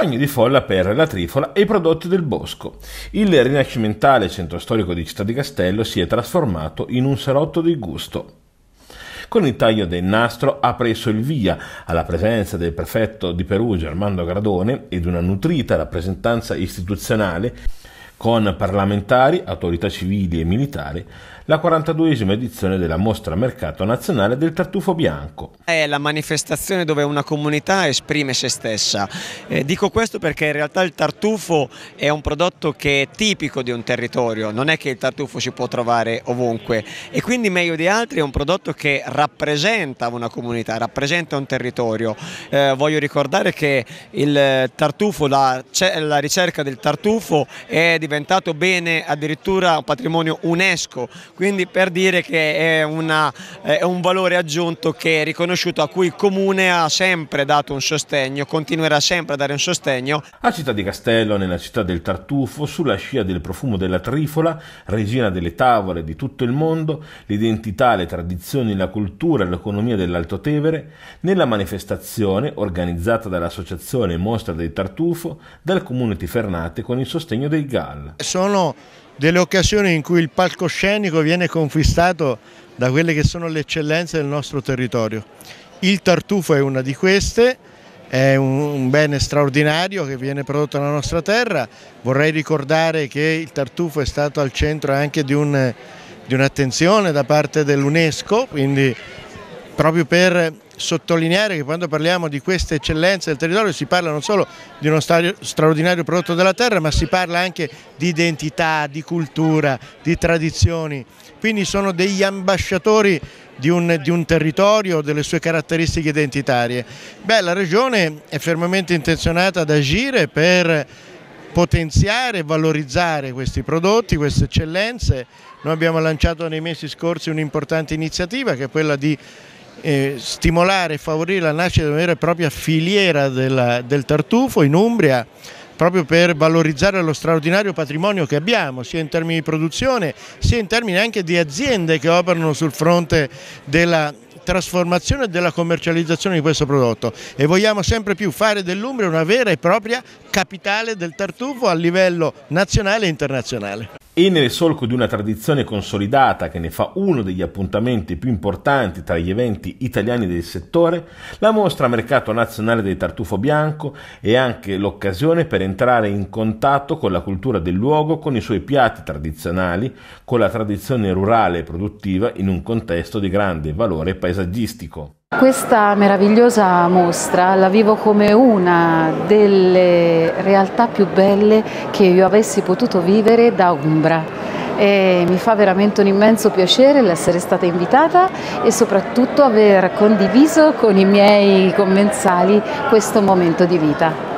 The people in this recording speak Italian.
bagno di folla per la trifola e i prodotti del bosco. Il rinascimentale centro storico di Città di Castello si è trasformato in un salotto di gusto. Con il taglio del nastro ha preso il via alla presenza del prefetto di Perugia Armando Gradone ed una nutrita rappresentanza istituzionale con parlamentari, autorità civili e militari, la 42esima edizione della Mostra Mercato Nazionale del Tartufo Bianco. È la manifestazione dove una comunità esprime se stessa. Eh, dico questo perché in realtà il tartufo è un prodotto che è tipico di un territorio, non è che il tartufo si può trovare ovunque e quindi meglio di altri è un prodotto che rappresenta una comunità, rappresenta un territorio. Eh, voglio ricordare che il tartufo, la, la ricerca del tartufo è di diventato bene addirittura un patrimonio UNESCO, quindi per dire che è, una, è un valore aggiunto che è riconosciuto a cui il Comune ha sempre dato un sostegno, continuerà sempre a dare un sostegno. A Città di Castello, nella città del tartufo, sulla scia del profumo della trifola, regina delle tavole di tutto il mondo, l'identità, le tradizioni, la cultura, e l'economia dell'Alto Tevere, nella manifestazione organizzata dall'associazione Mostra del Tartufo, dal Comune Tifernate con il sostegno dei GAL palla. Sono delle occasioni in cui il palcoscenico viene conquistato da quelle che sono le eccellenze del nostro territorio. Il tartufo è una di queste, è un bene straordinario che viene prodotto nella nostra terra. Vorrei ricordare che il tartufo è stato al centro anche di un'attenzione da parte dell'UNESCO, quindi proprio per sottolineare che quando parliamo di queste eccellenze del territorio si parla non solo di uno straordinario prodotto della terra ma si parla anche di identità, di cultura, di tradizioni, quindi sono degli ambasciatori di un, di un territorio, delle sue caratteristiche identitarie. Beh, la regione è fermamente intenzionata ad agire per potenziare e valorizzare questi prodotti, queste eccellenze. Noi abbiamo lanciato nei mesi scorsi un'importante iniziativa che è quella di eh, stimolare e favorire la nascita di una vera e propria filiera della, del tartufo in Umbria proprio per valorizzare lo straordinario patrimonio che abbiamo, sia in termini di produzione, sia in termini anche di aziende che operano sul fronte della trasformazione e della commercializzazione di questo prodotto e vogliamo sempre più fare dell'Umbria una vera e propria capitale del tartufo a livello nazionale e internazionale e nel solco di una tradizione consolidata che ne fa uno degli appuntamenti più importanti tra gli eventi italiani del settore, la mostra Mercato Nazionale del Tartufo Bianco è anche l'occasione per entrare in contatto con la cultura del luogo, con i suoi piatti tradizionali, con la tradizione rurale e produttiva in un contesto di grande valore paesaggistico. Questa meravigliosa mostra la vivo come una delle realtà più belle che io avessi potuto vivere da Umbra. E mi fa veramente un immenso piacere l'essere stata invitata e soprattutto aver condiviso con i miei commensali questo momento di vita.